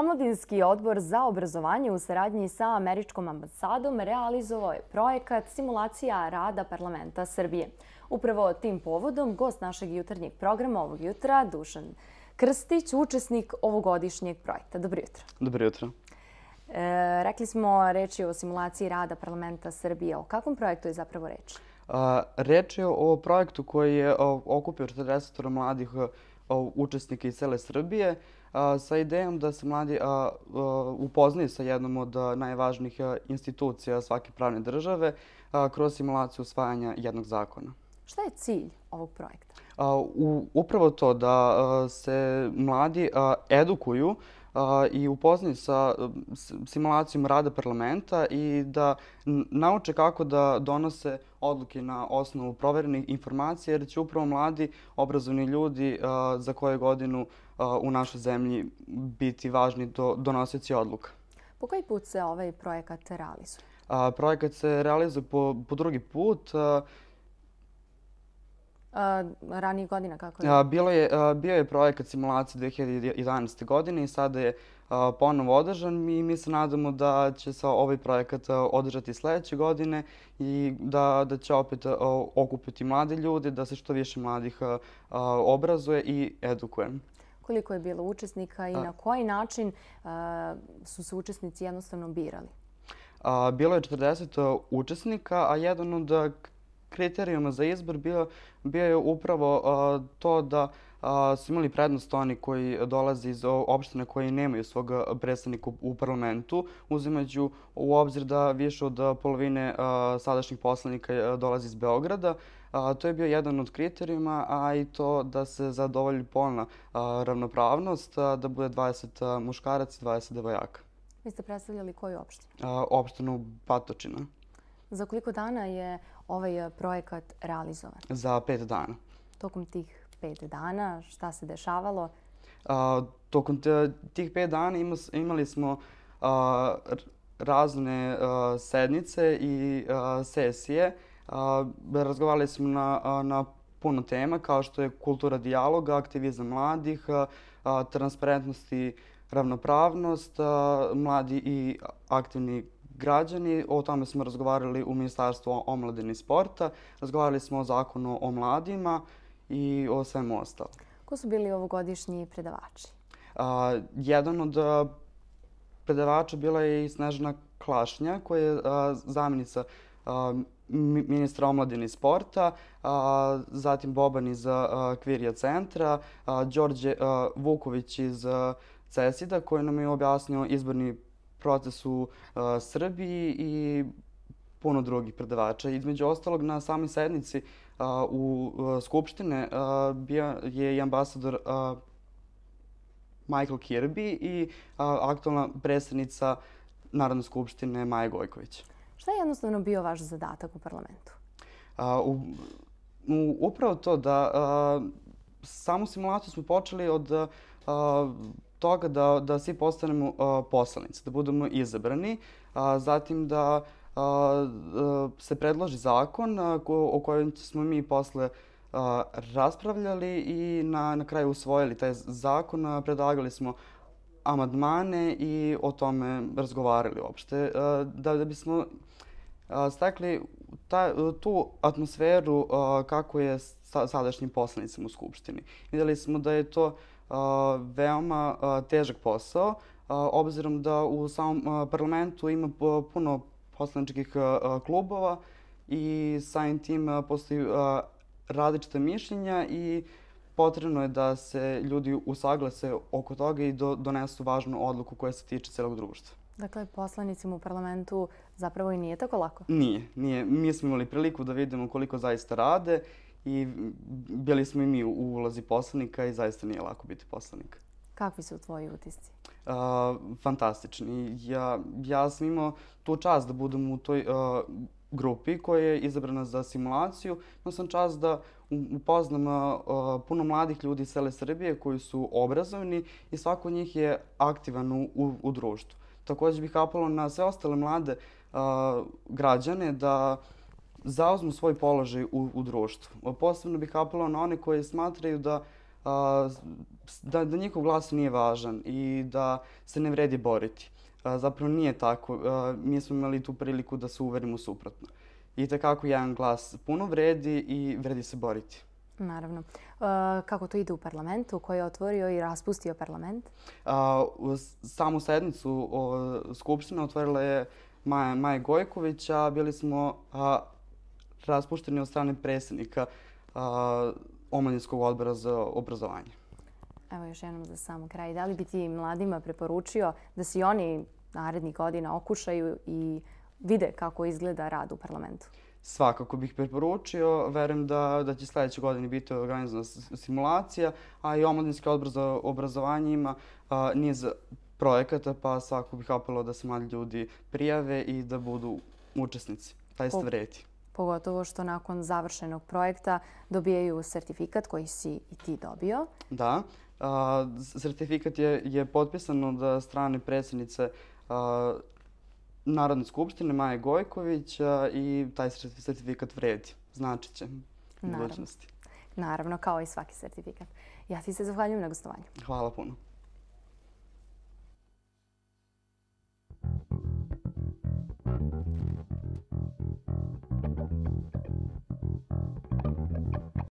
Omladinski odbor za obrazovanje u saradnji sa Američkom ambasadom realizovao je projekat Simulacija rada parlamenta Srbije. Upravo tim povodom gost našeg jutarnjeg programa ovog jutra, Dušan Krstić, učesnik ovogodišnjeg projekta. Dobro jutro. Dobro jutro. E, rekli smo reći o simulaciji rada parlamenta Srbije. O kakvom projektu je zapravo reč? Reč je o projektu koji je okupio 40 mladih učesnika učesnike iz cele Srbije sa idejom da se mladi upoznaju sa jednom od najvažnijih institucija svake pravne države kroz simulaciju usvajanja jednog zakona. Šta je cilj ovog projekta? Upravo to da se mladi edukuju i upoznaju sa um, simulacijom rada parlamenta i da nauče kako da donose odluke na osnovu proverenih informacija, jer će upravo mladi obrazovni ljudi za koje godinu u našoj zemlji biti važni do, odluka. Po koji put se ovaj projekat realizuje? A, projekat se realizuje po, po drugi put. Uh, ranijih godina, kako je? Bilo je, a, bio je projekat simulacije 2011. godine i sada je ponovo održan i mi se nadamo da će se ovaj projekat održati sledeće godine i da, da će opet okupiti mlade ljude, da se što više mladih obrazuje i edukuje. Koliko je bilo učesnika i na koji način su se učesnici jednostavno birali? Bilo je 40 učesnika, a jedan od kriterijuma za izbor bio, bio je upravo to da su imali prednost oni koji dolaze iz opštine koji nemaju svog predstavnika u, parlamentu, uzimajući u obzir da više od polovine sadašnjih poslanika dolazi iz Beograda. A, to je bio jedan od kriterijuma, a i to da se zadovolji polna ravnopravnost, da bude 20 muškarac i 20 devojaka. Vi ste predstavljali koju opštinu? opštinu Patočina. Za koliko dana je ovaj eh, projekat realizovan? Za pet dana. Tokom tih pet dana šta se dešavalo? A, tokom tih pet dana imali smo a, razne a, sednice i a, sesije. A, razgovarali smo na, a, na puno tema kao što je kultura dijaloga, aktivizam mladih, a, transparentnost i ravnopravnost, a, mladi i aktivni građani. O tome smo razgovarali u Ministarstvu omladine i sporta. Razgovarali smo o zakonu o mladima i o svemu ostalo. Ko su bili ovogodišnji predavači? A, jedan od predavača bila je i Snežana Klašnja, koja je a, zamjenica ministra omladine i sporta, a, zatim Boban iz a, Kvirija centra, a, Đorđe a, Vuković iz a, CESID-a koji nam je objasnio izborni proces u uh, Srbiji i puno drugih predavača. Između ostalog, na samoj sednici uh, u uh, Skupštine uh, je i ambasador Michael Kirby i aktualna predsednica Narodne skupštine Maja Gojković. Šta je jednostavno bio vaš zadatak u parlamentu? u, u, upravo to da a, samu simulaciju smo počeli od toga da, da svi postanemo a, poslanici, da budemo izabrani, a, zatim da a, a, se predloži zakon a, ko, o kojem smo mi posle a, raspravljali i na, na kraju usvojili taj zakon, a, predlagali smo amadmane i o tome razgovarali uopšte, a, da, da bismo a, stekli ta, tu atmosferu a, kako je sa, sadašnjim poslanicima u Skupštini. Videli smo da je to a, veoma a, težak posao, a, obzirom da u samom a, parlamentu ima a, puno poslaničkih a, klubova i samim tim a, postoji a, različite mišljenja i potrebno je da se ljudi usaglase oko toga i do, donesu važnu odluku koja se tiče celog društva. Dakle, poslanicima u parlamentu zapravo i nije tako lako? Nije, nije. Mi smo imali priliku da vidimo koliko zaista rade i bili smo i mi u ulazi poslanika i zaista nije lako biti poslanik. Kakvi su tvoji utisci? Uh, fantastični. Ja, ja sam imao tu čast da budem u toj, a, grupi koja je izabrana za simulaciju. Imao sam čast da upoznam uh, puno mladih ljudi iz cele Srbije koji su obrazovni i svako od njih je aktivan u, u, u društvu. Takođe bih apelo na sve ostale mlade uh, građane da zauzmu svoj položaj u, u društvu. Posebno bih apelo na one koji smatraju da uh, da, da njihov glas nije važan i da se ne vredi boriti zapravo nije tako. mi smo imali tu priliku da se uverimo suprotno. I tekako jedan glas puno vredi i vredi se boriti. Naravno. kako to ide u parlamentu koji je otvorio i raspustio parlament? A, samu sednicu o, otvorila je Maja, Maja Gojković, a bili smo raspušteni od strane predsednika Omladinskog odbora za obrazovanje. Evo još jednom za sam kraj. Da li bi ti mladima preporučio da se oni narednih godina okušaju i vide kako izgleda rad u parlamentu? Svakako bih preporučio. Verujem da, da će sledeće godine biti organizovana simulacija, a i Omladinski odbor za obrazovanje ima a, niz projekata, pa svako bih apelo da se mali ljudi prijave i da budu učesnici. Taj se vredi. Pogotovo što nakon završenog projekta dobijaju sertifikat koji si i ti dobio. Da, A, sertifikat je, je potpisan od strane predsednice a, Narodne skupštine Maje Gojković a, i taj sertifikat vredi. Znači će u budućnosti. Naravno, kao i svaki sertifikat. Ja ti se zahvaljujem na gostovanju. Hvala puno.